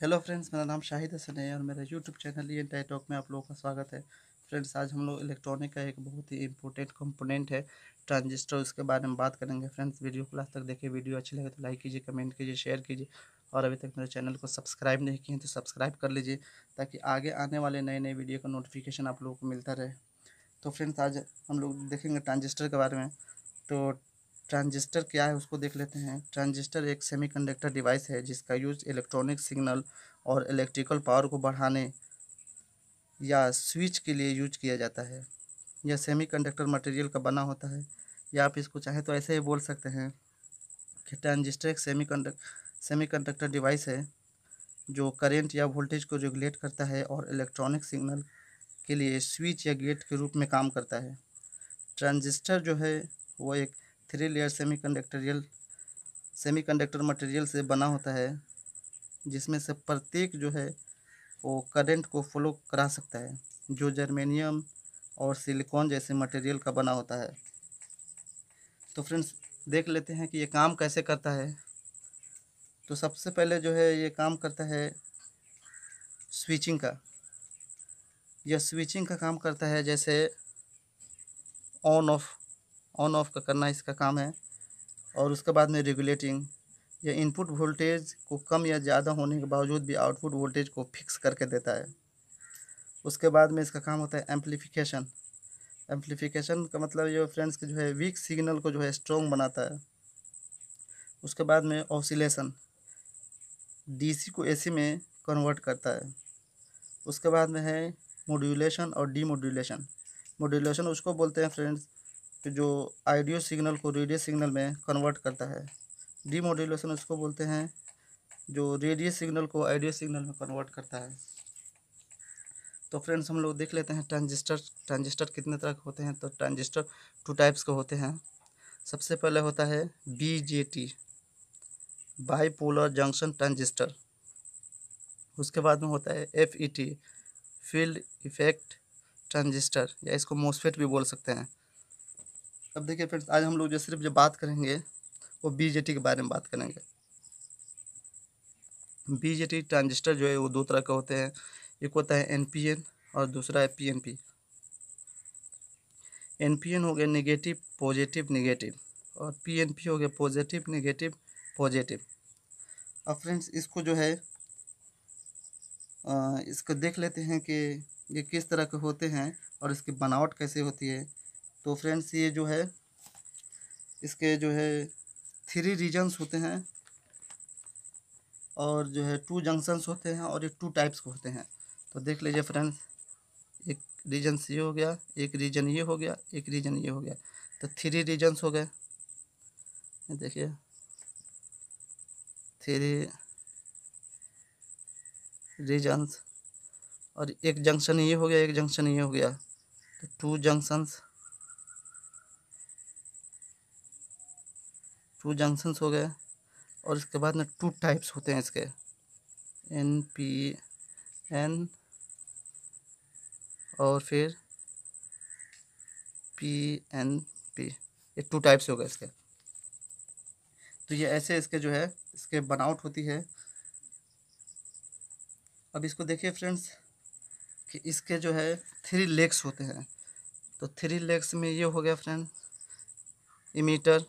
hello friends मेरा नाम शाहिद हसन है और मेरा यूट्यूब चैनल ये एन टॉक में आप लोगों का स्वागत है फ्रेंड्स आज हम लोग इलेक्ट्रॉनिक का एक बहुत ही इंपॉर्टेंट कंपोनेंट है ट्रांजिस्टर उसके बारे में बात करेंगे फ्रेंड्स वीडियो को लास्ट तक देखिए वीडियो अच्छी लगे तो लाइक कीजिए कमेंट कीजिए शेयर कीजिए और अभी तक मेरे चैनल को सब्सक्राइब नहीं किए तो सब्सक्राइब कर लीजिए ताकि आगे आने वाले नए नए वीडियो का नोटिफिकेशन आप लोगों को मिलता रहे तो फ्रेंड्स आज हम लोग देखेंगे ट्रांजिस्टर के बारे में तो ट्रांजिस्टर क्या है उसको देख लेते हैं ट्रांजिस्टर एक सेमीकंडक्टर डिवाइस है जिसका यूज इलेक्ट्रॉनिक सिग्नल और इलेक्ट्रिकल पावर को बढ़ाने या स्विच के लिए यूज किया जाता है यह सेमीकंडक्टर मटेरियल का बना होता है या आप इसको चाहें तो ऐसे ही बोल सकते हैं कि ट्रांजिस्टर एक सेमी कंडक्टर डिवाइस है जो करेंट या वोल्टेज को रेगुलेट करता है और इलेक्ट्रॉनिक सिग्नल के लिए स्विच या गेट के रूप में काम करता है ट्रांजिस्टर जो है वो एक three layer semiconductor material से बना होता है जिसमें से प्रत्येक जो है वो करंट को फ्लो करा सकता है जो जर्मेनियम और सिलिकॉन जैसे मटेरियल का बना होता है तो फ्रेंड्स देख लेते हैं कि ये काम कैसे करता है तो सबसे पहले जो है ये काम करता है स्विचिंग का यह स्विचिंग का काम करता है जैसे ऑन ऑफ ऑन ऑफ का करना इसका काम है और उसके बाद में रेगुलेटिंग यह इनपुट वोल्टेज को कम या ज़्यादा होने के बावजूद भी आउटपुट वोल्टेज को फिक्स करके देता है उसके बाद में इसका काम होता है एम्पलीफिकेशन एम्पलीफिकेशन का मतलब ये फ्रेंड्स के जो है वीक सिग्नल को जो है स्ट्रॉन्ग बनाता है उसके बाद में ऑसिलेशन डीसी को एसी में कन्वर्ट करता है उसके बाद में है मॉड्यूलेशन और डीमोड्यूलेशन मॉड्यूलेशन उसको बोलते हैं फ्रेंड्स कि जो आइडियो सिग्नल को रेडियो सिग्नल में कन्वर्ट करता है डीमोडुलेशन उसको बोलते हैं जो रेडियो सिग्नल को आइडियो सिग्नल में कन्वर्ट करता है तो फ्रेंड्स हम लोग देख लेते हैं ट्रांजिस्टर ट्रांजिस्टर कितने तरह के होते हैं तो ट्रांजिस्टर टू टाइप्स के होते हैं सबसे पहले होता है B J T bipolar junction transistor उसके बाद में होता है F E T field effect transistor या इसको मोसफेट भी बोल सकते हैं अब देखिए फ्रेंड्स आज हम लोग जो सिर्फ जो बात करेंगे वो बी के बारे में बात करेंगे बी ट्रांजिस्टर जो है वो दो तरह के होते हैं एक होता है एन और दूसरा है P N P N P N हो गया नेगेटिव पॉजिटिव नेगेटिव और पी एन पी हो गया पॉजिटिव नेगेटिव पॉजिटिव अब फ्रेंड्स इसको जो है इसको देख लेते हैं कि ये किस तरह के होते हैं और इसकी बनावट कैसे होती है तो फ्रेंड्स ये जो है इसके जो है थ्री रीजन्स होते हैं और जो है टू जंक्शंस होते हैं और ये टू टाइप्स के होते हैं तो देख लीजिए फ्रेंड्स एक रीजन ये हो गया एक रीजन ये हो गया एक रीजन ये हो गया तो थ्री रीजन्स हो गए देखिए थ्री रीजन्स और एक जंक्शन ये हो गया एक जंक्शन ये हो गया तो टू जंक्शंस टू जंक्शंस हो गए और इसके बाद में टू टाइप्स होते हैं इसके एन पी एन और फिर पी एन पी ये टू टाइप्स हो गए इसके तो ये ऐसे इसके जो है इसके बनावट होती है अब इसको देखिए फ्रेंड्स कि इसके जो है थ्री लेग्स होते हैं तो थ्री लेग्स में ये हो गया फ्रेंड इमीटर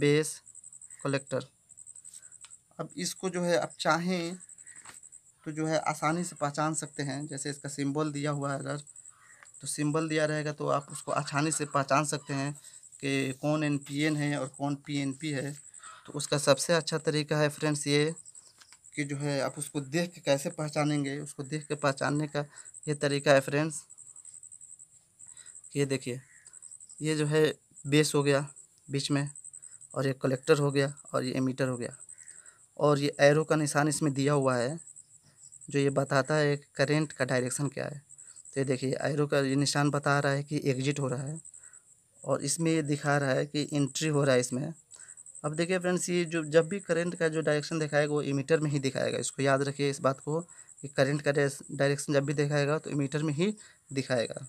बेस कलेक्टर अब इसको जो है आप चाहें तो जो है आसानी से पहचान सकते हैं जैसे इसका सिंबल दिया हुआ है अगर तो सिंबल दिया रहेगा तो आप उसको आसानी से पहचान सकते हैं कि कौन एन पी एन है और कौन पी एन पी है तो उसका सबसे अच्छा तरीका है फ्रेंड्स ये कि जो है आप उसको देख के कैसे पहचानेंगे उसको देख के पहचानने का ये तरीका है फ्रेंड्स ये देखिए ये जो है बेस हो गया बीच में और ये कलेक्टर हो गया और ये एमीटर हो गया और ये एरो का निशान इसमें दिया हुआ है जो ये बताता है करेंट का डायरेक्शन क्या है तो ये देखिए एरो का ये निशान बता रहा है कि एग्जिट हो रहा है और इसमें ये दिखा रहा है कि एंट्री हो रहा है इसमें अब देखिए फ्रेंड्स ये जो जब भी करंट का जो डायरेक्शन दिखाएगा वो इमीटर में ही दिखाएगा इसको याद रखिए इस बात को कि करंट का डायरेक्शन जब भी दिखाएगा तो इमीटर में ही दिखाएगा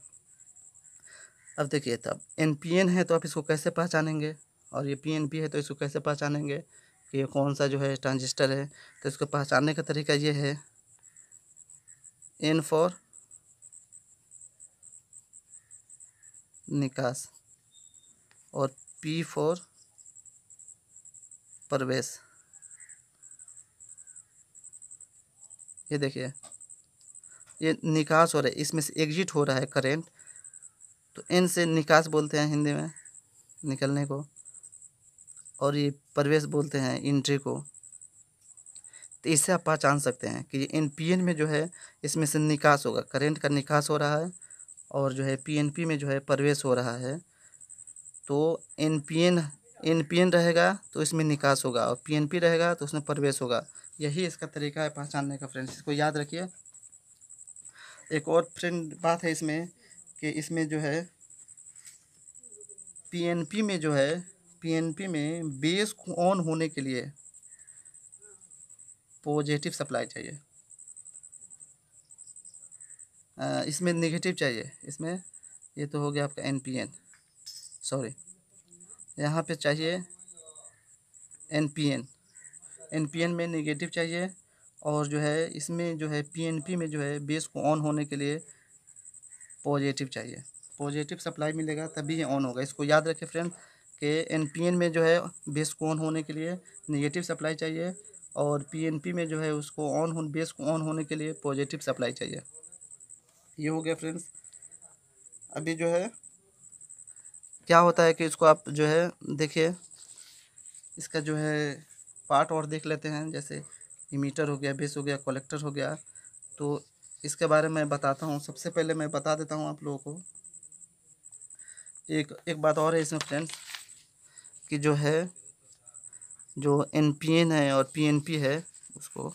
अब देखिए तब एन है तो आप इसको कैसे पहचानेंगे और ये पी है तो इसको कैसे पहचानेंगे कि ये कौन सा जो है ट्रांजिस्टर है तो इसको पहचानने का तरीका ये है एन फॉर निकास और पी फॉर प्रवेश ये देखिए ये निकास हो रहा है इसमें से एग्जिट हो रहा है करेंट तो एन से निकास बोलते हैं हिंदी में निकलने को और ये प्रवेश बोलते हैं इंट्री को तो इससे आप पहचान सकते हैं कि एन पी एन में जो है इसमें से निकास होगा करेंट का निकास हो रहा है और जो है पी एन पी में जो है प्रवेश हो रहा है तो N P N N P N रहेगा तो इसमें निकास होगा और पी एन पी रहेगा तो उसमें प्रवेश होगा यही इसका तरीका है पहचानने का फ्रेंड्स इसको याद रखिए एक और फ्रेंड बात है इसमें कि इसमें जो है पी एन पी में जो है पीएनपी में बेस ऑन होने के लिए पॉजिटिव सप्लाई चाहिए आ, इसमें नेगेटिव चाहिए इसमें ये तो हो गया आपका एन पी एन सॉरी यहाँ पे चाहिए एन पी एन में नेगेटिव चाहिए और जो है इसमें जो है पी एन पी में जो है बेस को ऑन होने के लिए पॉजिटिव चाहिए पॉजिटिव सप्लाई मिलेगा तभी ये ऑन होगा इसको याद रखें फ्रेंड कि एनपीएन में जो है बेस को ऑन होने के लिए नेगेटिव सप्लाई चाहिए और पीएनपी में जो है उसको ऑन हो बेस को ऑन होने के लिए पॉजिटिव सप्लाई चाहिए ये हो गया फ्रेंड्स अभी जो है क्या होता है कि इसको आप जो है देखिए इसका जो है पार्ट और देख लेते हैं जैसे इमीटर हो गया बेस हो गया कलेक्टर हो गया तो इसके बारे में बताता हूँ सबसे पहले मैं बता देता हूँ आप लोगों को एक एक बात और है इसमें फ्रेंड्स कि जो है जो एन पी एन है और पी एन पी है उसको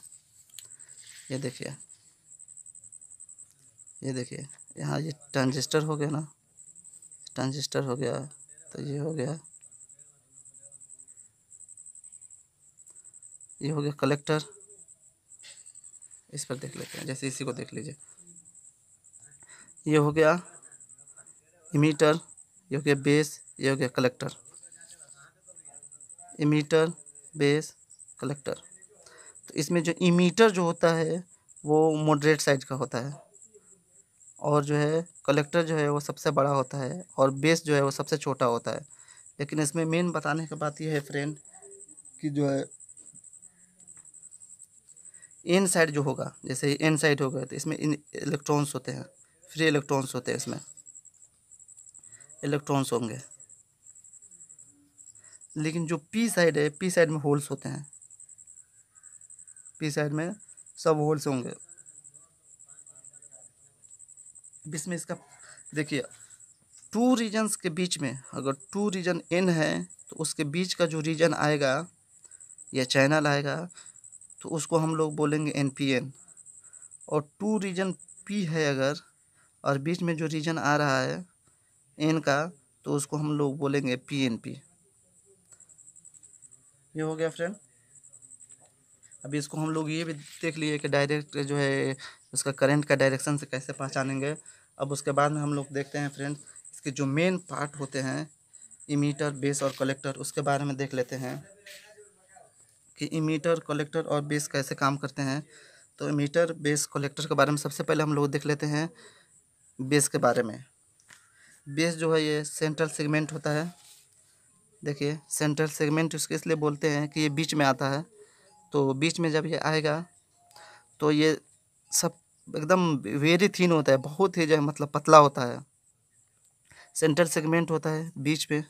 ये देखिए ये देखिए यहाँ ये ट्रांजिस्टर हो गया ना ट्रांजिस्टर हो गया तो ये हो गया ये हो गया कलेक्टर इस पर देख लेते हैं जैसे इसी को देख लीजिए ये हो गया इमीटर ये हो गया बेस ये हो गया कलेक्टर इमीटर बेस कलेक्टर तो इसमें जो इमीटर जो होता है वो मॉडरेट साइज का होता है और जो है कलेक्टर जो है वो सबसे बड़ा होता है और बेस जो है वो सबसे छोटा होता है लेकिन इसमें मेन बताने की बात यह है फ्रेंड कि जो है एन साइड जो होगा जैसे एन साइड होगा तो इसमें इलेक्ट्रॉन्स होते हैं फ्री इलेक्ट्रॉन्स होते हैं इसमें इलेक्ट्रॉन्स होंगे लेकिन जो पी साइड है पी साइड में होल्स होते हैं पी साइड में सब होल्स होंगे इसमें इसका देखिए टू रीजन्स के बीच में अगर टू रीजन एन है तो उसके बीच का जो रीजन आएगा या चैनल आएगा तो उसको हम लोग बोलेंगे एन पी एन और टू रीजन पी है अगर और बीच में जो रीजन आ रहा है एन का तो उसको हम लोग बोलेंगे पी एन पी ये हो गया फ्रेंड अभी इसको हम लोग ये भी देख लिए कि डायरेक्ट जो है उसका करंट का डायरेक्शन से कैसे पहचानेंगे अब उसके बाद में हम लोग देखते हैं फ्रेंड इसके जो मेन पार्ट होते हैं इमीटर बेस और कलेक्टर उसके बारे में देख लेते हैं कि इमीटर कलेक्टर और बेस कैसे काम करते हैं तो इमीटर बेस कलेक्टर के बारे में सबसे पहले हम लोग देख लेते हैं बेस के बारे में बेस जो है ये सेंट्रल सेगमेंट होता है देखिए सेंटर सेगमेंट उसके इसलिए बोलते हैं कि ये बीच में आता है तो बीच में जब ये आएगा तो ये सब एकदम वेरी थीन होता है बहुत ही जो है मतलब पतला होता है सेंटर सेगमेंट होता है बीच में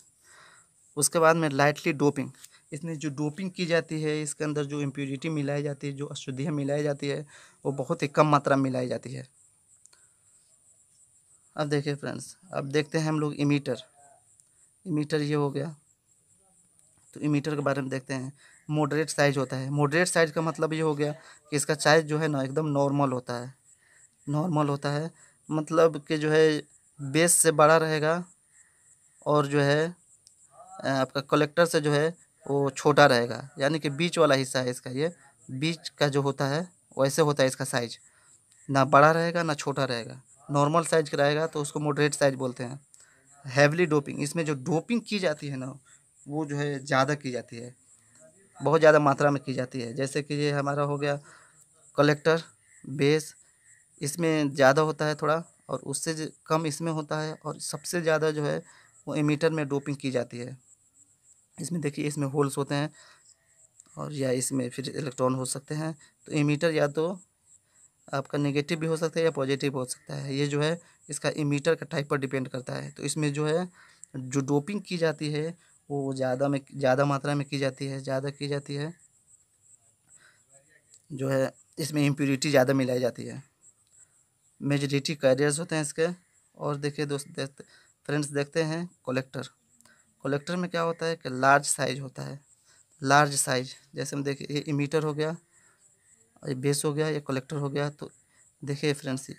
उसके बाद में लाइटली डोपिंग इसमें जो डोपिंग की जाती है इसके अंदर जो इम्प्योरिटी मिलाई जाती है जो अशुद्धियाँ मिलाई जाती है वो बहुत ही कम मात्रा में मिलाई जाती है अब देखिए फ्रेंड्स अब देखते हैं हम लोग इमीटर इमीटर ये हो गया तो इमीटर के बारे में देखते हैं मॉडरेट साइज होता है मॉडरेट साइज का मतलब ये हो गया कि इसका साइज जो है ना एकदम नॉर्मल होता है नॉर्मल होता है मतलब कि जो है बेस से बड़ा रहेगा और जो है आपका कलेक्टर से जो है वो छोटा रहेगा यानी कि बीच वाला हिस्सा है इसका ये बीच का जो होता है वैसे होता है इसका साइज ना बड़ा रहेगा ना छोटा रहेगा नॉर्मल साइज का रहेगा तो उसको मॉडरेट साइज बोलते हैं हैवली डोपिंग इसमें जो डोपिंग की जाती है ना वो जो है ज़्यादा की जाती है बहुत ज़्यादा मात्रा में की जाती है जैसे कि ये हमारा हो गया कलेक्टर बेस इसमें ज़्यादा होता है थोड़ा और उससे कम इसमें होता है और सबसे ज़्यादा जो है वो एमीटर में डोपिंग की जाती है इसमें देखिए इसमें होल्स होते हैं और या इसमें फिर इलेक्ट्रॉन हो सकते हैं तो इमीटर या तो आपका नेगेटिव भी हो सकता है या पॉजिटिव हो सकता है ये जो है इसका इमीटर का टाइप पर डिपेंड करता है तो इसमें जो है जो डोपिंग की जाती है वो ज़्यादा में ज़्यादा मात्रा में की जाती है ज़्यादा की जाती है जो है इसमें इम्प्योरिटी ज़्यादा मिलाई जाती है मेजोरिटी कैरियर्स होते हैं इसके और देखिए दोस्त देखते फ्रेंड्स देखते हैं कलेक्टर कलेक्टर में क्या होता है कि लार्ज साइज होता है लार्ज साइज जैसे हम देखिए ये इमीटर हो गया ये बेस हो गया ये कलेक्टर हो गया तो देखिए फ्रेंड्स ये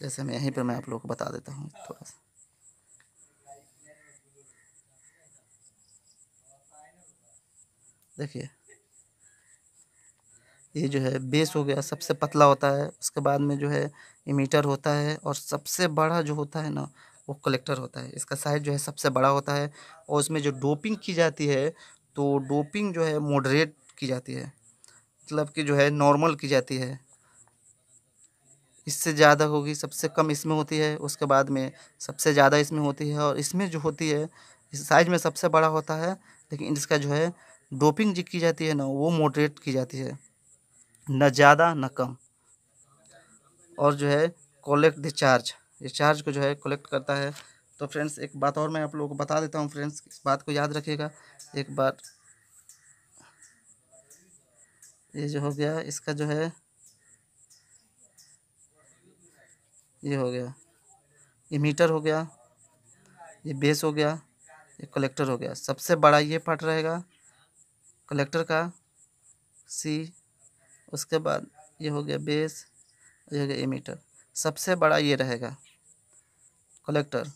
जैसे मैं यहीं पर मैं आप लोगों को बता देता हूँ थोड़ा सा देखिए ये जो है बेस हो गया सबसे पतला होता है उसके बाद में जो है इमीटर होता है और सबसे बड़ा जो होता है ना वो कलेक्टर होता है इसका साइज जो है सबसे बड़ा होता है और उसमें जो डोपिंग की जाती है तो डोपिंग जो है मॉडरेट की जाती है मतलब कि जो है नॉर्मल की जाती है इससे ज़्यादा होगी सबसे कम इसमें होती है उसके बाद में सबसे ज़्यादा इसमें होती है और इसमें जो होती है इस साइज में सबसे बड़ा होता है लेकिन इसका जो है डोपिंग जो की जाती है ना वो मोडरेट की जाती है न ज़्यादा न कम और जो है कलेक्ट द चार्ज ये चार्ज को जो है कलेक्ट करता है तो फ्रेंड्स एक बात और मैं आप लोगों को बता देता हूँ फ्रेंड्स इस बात को याद रखिएगा एक बात ये जो हो गया इसका जो है ये हो गया ये मीटर हो गया ये बेस हो गया ये कलेक्टर हो गया सबसे बड़ा ये पार्ट रहेगा कलेक्टर का सी उसके बाद ये हो गया बेस ये हो गया एमीटर सबसे बड़ा ये रहेगा कलेक्टर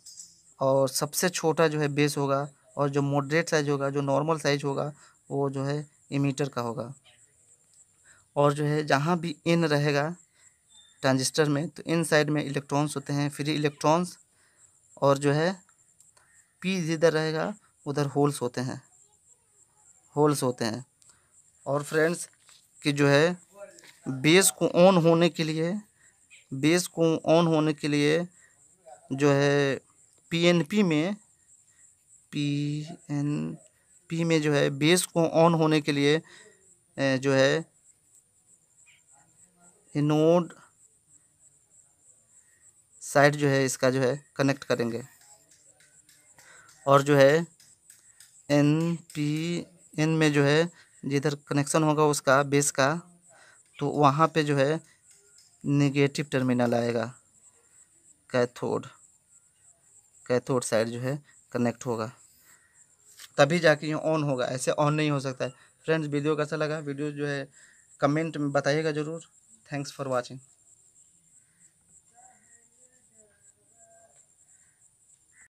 और सबसे छोटा जो है बेस होगा और जो मॉडरेट साइज होगा जो नॉर्मल साइज होगा वो जो है इमीटर का होगा और जो है जहाँ भी इन रहेगा ट्रांजिस्टर में तो इन साइड में इलेक्ट्रॉन्स होते हैं फ्री इलेक्ट्रॉन्स और जो है पी जिधर रहेगा उधर होल्स होते हैं होल्स होते हैं और फ्रेंड्स कि जो है बेस को ऑन होने के लिए बेस को ऑन होने के लिए जो है पीएनपी में पी एन पी में जो है बेस को ऑन होने के लिए जो है एनोड साइड जो है इसका जो है कनेक्ट करेंगे और जो है एन पी में जो है जिधर कनेक्शन होगा उसका बेस का तो वहाँ पे जो है नेगेटिव टर्मिनल आएगा कैथोड कैथोड साइड जो है कनेक्ट होगा तभी जाके ये ऑन होगा ऐसे ऑन नहीं हो सकता है फ्रेंड्स वीडियो कैसा लगा वीडियो जो है कमेंट में बताइएगा ज़रूर थैंक्स फॉर वॉचिंग